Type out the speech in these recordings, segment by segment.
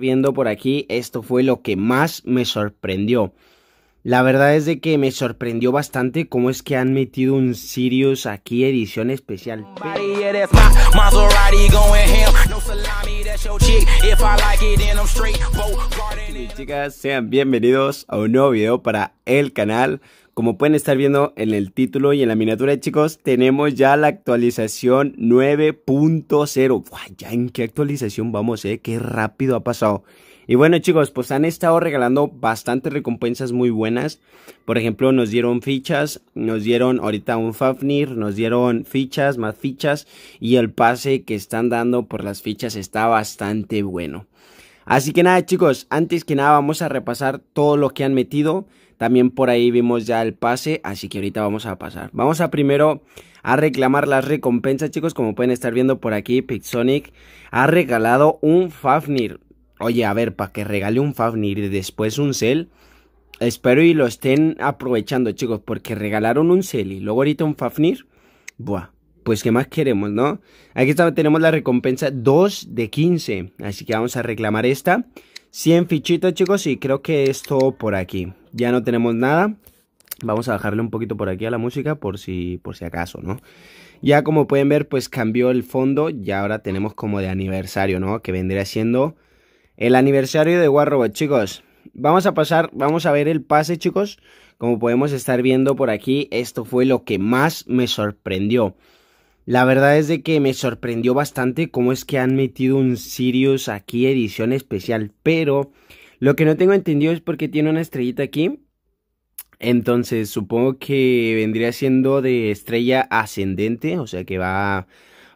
viendo por aquí, esto fue lo que más me sorprendió. La verdad es de que me sorprendió bastante cómo es que han metido un Sirius aquí edición especial. chicas, sean bienvenidos a un nuevo video para el canal. Como pueden estar viendo en el título y en la miniatura, chicos, tenemos ya la actualización 9.0. Ya en qué actualización vamos, eh, qué rápido ha pasado. Y bueno, chicos, pues han estado regalando bastantes recompensas muy buenas. Por ejemplo, nos dieron fichas, nos dieron ahorita un Fafnir, nos dieron fichas, más fichas. Y el pase que están dando por las fichas está bastante bueno. Así que nada, chicos, antes que nada vamos a repasar todo lo que han metido. También por ahí vimos ya el pase, así que ahorita vamos a pasar. Vamos a primero a reclamar las recompensas, chicos. Como pueden estar viendo por aquí, Pixonic ha regalado un Fafnir. Oye, a ver, para que regale un Fafnir y después un Cell... Espero y lo estén aprovechando, chicos, porque regalaron un Cell y luego ahorita un Fafnir. Buah, pues qué más queremos, ¿no? Aquí tenemos la recompensa 2 de 15, así que vamos a reclamar esta. 100 fichitas, chicos, y creo que es todo por aquí ya no tenemos nada. Vamos a bajarle un poquito por aquí a la música por si, por si acaso, ¿no? Ya como pueden ver, pues cambió el fondo y ahora tenemos como de aniversario, ¿no? Que vendría siendo el aniversario de Warrobot, chicos. Vamos a pasar, vamos a ver el pase, chicos. Como podemos estar viendo por aquí, esto fue lo que más me sorprendió. La verdad es de que me sorprendió bastante cómo es que han metido un Sirius aquí edición especial, pero lo que no tengo entendido es porque tiene una estrellita aquí. Entonces supongo que vendría siendo de estrella ascendente, o sea que va,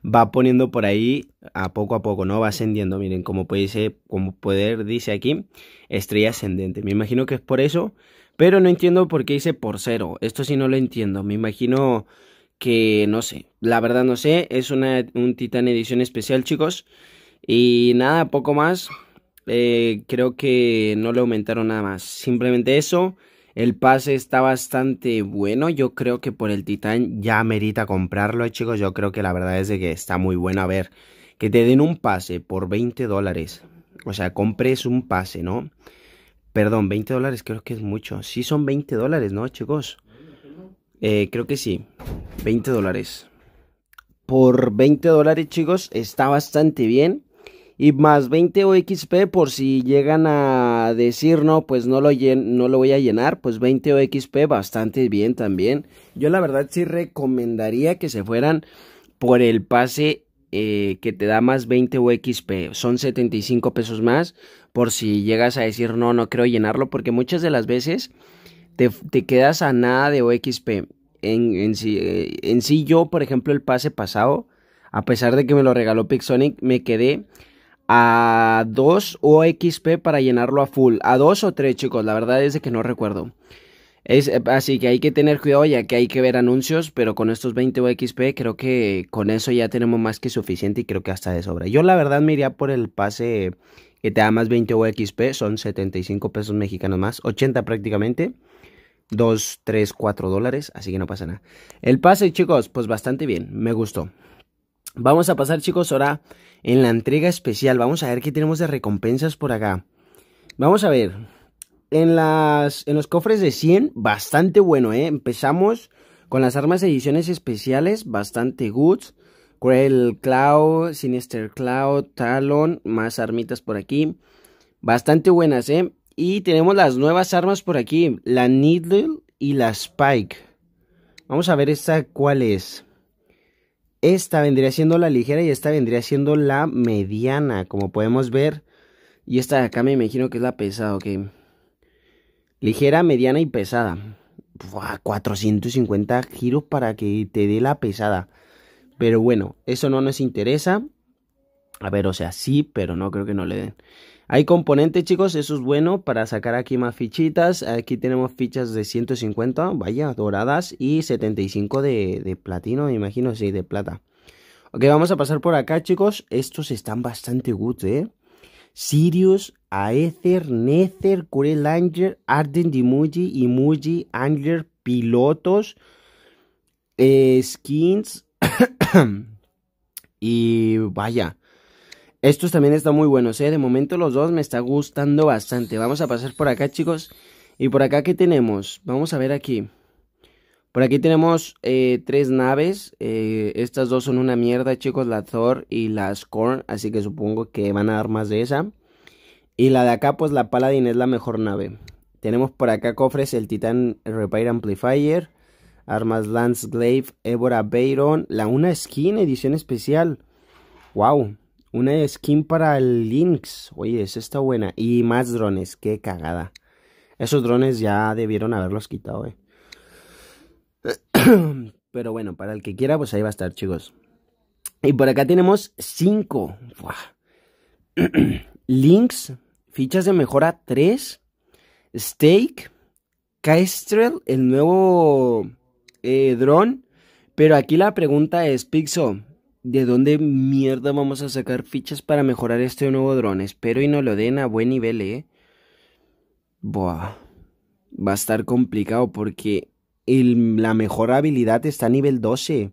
va poniendo por ahí a poco a poco, ¿no? Va ascendiendo, miren, como puede, ser, como poder dice aquí, estrella ascendente. Me imagino que es por eso, pero no entiendo por qué dice por cero. Esto sí no lo entiendo, me imagino que no sé, la verdad no sé, es una, un Titan edición especial chicos. Y nada, poco más. Eh, creo que no le aumentaron nada más. Simplemente eso. El pase está bastante bueno. Yo creo que por el Titán ya merita comprarlo, chicos. Yo creo que la verdad es de que está muy bueno. A ver, que te den un pase por 20 dólares. O sea, compres un pase, ¿no? Perdón, 20 dólares creo que es mucho. Sí son 20 dólares, ¿no, chicos? Eh, creo que sí. 20 dólares. Por 20 dólares, chicos, está bastante bien y más 20 OXP por si llegan a decir no, pues no lo, no lo voy a llenar, pues 20 OXP bastante bien también. Yo la verdad sí recomendaría que se fueran por el pase eh, que te da más 20 OXP. son 75 pesos más por si llegas a decir no, no quiero llenarlo, porque muchas de las veces te, quedas a nada de OXP. En, en, eh, en sí yo, por ejemplo, el pase pasado, a pesar de que me lo regaló Pixonic, me quedé a 2 o XP para llenarlo a full. A 2 o 3, chicos, la verdad es que no recuerdo. Es, eh, así que hay que tener cuidado ya que hay que ver anuncios, pero con estos 20 o XP creo que con eso ya tenemos más que suficiente y creo que hasta de sobra. Yo la verdad me iría por el pase que te da más 20 o XP, son 75 pesos mexicanos más, 80 prácticamente. 2, 3, 4 dólares, así que no pasa nada. El pase, chicos, pues bastante bien, me gustó. Vamos a pasar, chicos, ahora en la entrega especial. Vamos a ver qué tenemos de recompensas por acá. Vamos a ver. En, las, en los cofres de 100, bastante bueno, ¿eh? Empezamos con las armas de ediciones especiales, bastante good. Cruel Cloud, Sinister Cloud, Talon, más armitas por aquí. Bastante buenas, ¿eh? Y tenemos las nuevas armas por aquí, la Needle y la Spike. Vamos a ver esta cuál es. Esta vendría siendo la ligera y esta vendría siendo la mediana, como podemos ver. Y esta acá me imagino que es la pesada, ok. Ligera, mediana y pesada. 450 giros para que te dé la pesada. Pero bueno, eso no nos interesa. A ver, o sea, sí, pero no creo que no le den. Hay componentes, chicos, eso es bueno para sacar aquí más fichitas. Aquí tenemos fichas de 150, vaya, doradas y 75 de, platino, me imagino, sí, de plata. Ok, vamos a pasar por acá, chicos. Estos están bastante good, ¿eh? Sirius, Aether, Nether, Curel Arden Dimuji, Imuji, Angler, Pilotos, eh, Skins. y vaya, estos también están muy buenos, ¿eh? De momento los dos me está gustando bastante. Vamos a pasar por acá, chicos. Y por acá, ¿qué tenemos? Vamos a ver aquí. Por aquí tenemos eh, tres naves. Eh, estas dos son una mierda, chicos. La Thor y la Scorn. Así que supongo que van a dar más de esa. Y la de acá, pues la Paladin es la mejor nave. Tenemos por acá cofres, el Titan Repair Amplifier. Armas Lance Glaive, Evora Bayron. La una skin, edición especial. ¡Wow! Una skin para el Lynx. Oye, esa está buena. Y más drones. Qué cagada. Esos drones ya debieron haberlos quitado, eh. Pero bueno, para el que quiera, pues ahí va a estar, chicos. Y por acá tenemos 5. Lynx fichas de mejora 3. Stake, Kestrel, el nuevo Drone eh, dron. Pero aquí la pregunta es, Pixo, ¿De dónde mierda vamos a sacar fichas para mejorar este nuevo dron? Espero y no lo den a buen nivel, ¿eh? Buah. Va a estar complicado porque la mejor habilidad está a nivel 12.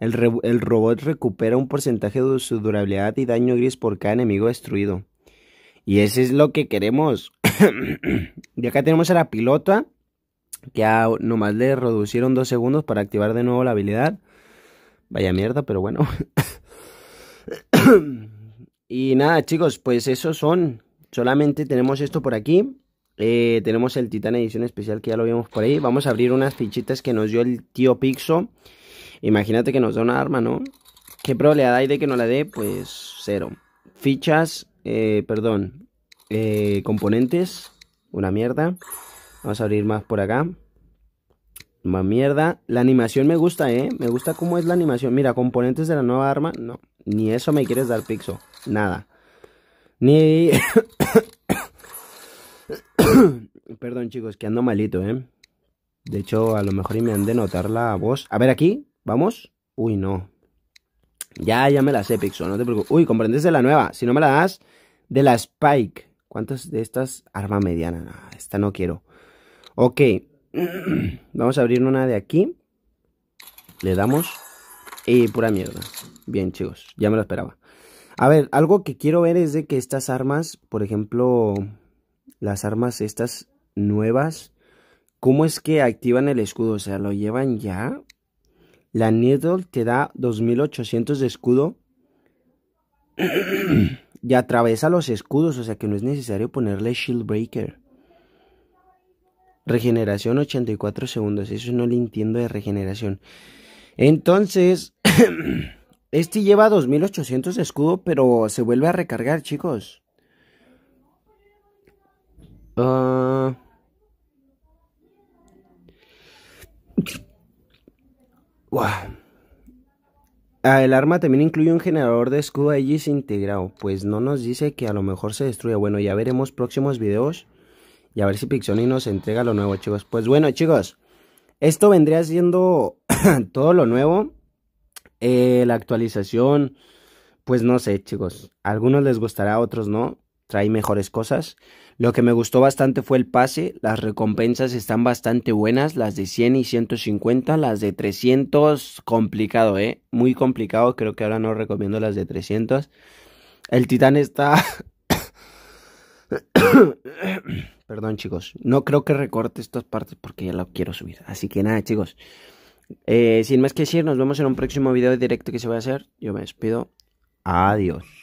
El, robot recupera un porcentaje de su durabilidad y daño gris por cada enemigo destruido. Y ese es lo que queremos. y acá tenemos a la pilota, que a, nomás le reducieron dos segundos para activar de nuevo la habilidad. Vaya mierda, pero bueno. y nada, chicos, pues esos son. Solamente tenemos esto por aquí. Eh, tenemos el Titan Edición Especial que ya lo vimos por ahí. Vamos a abrir unas fichitas que nos dio el tío Pixo. Imagínate que nos da una arma, ¿no? ¿Qué probabilidad hay de que no la dé? Pues cero. Fichas, eh, perdón. Eh, componentes, una mierda. Vamos a abrir más por acá mierda. La animación me gusta, ¿eh? Me gusta cómo es la animación. Mira, componentes de la nueva arma. No, ni eso me quieres dar, Pixo. Nada. Ni... Perdón, chicos, que ando malito, ¿eh? De hecho, a lo mejor y me han de notar la voz. A ver, aquí, vamos. Uy, no. Ya, ya me la sé, Pixo, no te preocupes. Uy, comprendes de la nueva. Si no me la das, de la Spike. ¿Cuántas de estas? Arma mediana. Esta no quiero. Ok. Vamos a abrir una de aquí. Le damos. Y pura mierda. Bien, chicos. Ya me lo esperaba. A ver, algo que quiero ver es de que estas armas, por ejemplo, las armas estas nuevas, ¿cómo es que activan el escudo? O sea, ¿lo llevan ya? La Needle te da 2800 de escudo. y atraviesa los escudos, o sea que no es necesario ponerle Shield Breaker. Regeneración 84 segundos. Eso no lo entiendo de regeneración. Entonces, este lleva 2800 de escudo, pero se vuelve a recargar, chicos. Ah. ah, el arma también incluye un generador de escudo allí integrado. Pues no nos dice que a lo mejor se destruya. Bueno, ya veremos próximos videos y a ver si Pixoni nos entrega lo nuevo, chicos. Pues bueno, chicos, esto vendría siendo todo lo nuevo. la actualización, pues no sé, chicos. A algunos les gustará, a otros no. Trae mejores cosas. Lo que me gustó bastante fue el pase. Las recompensas están bastante buenas. Las de 100 y 150. Las de 300, complicado, ¿eh? Muy complicado. Creo que ahora no recomiendo las de 300. El titán está... Perdón, chicos. No creo que recorte estas partes porque ya la quiero subir. Así que nada, chicos. Eh, sin más que decir, nos vemos en un próximo video directo que se va a hacer. Yo me despido. Adiós.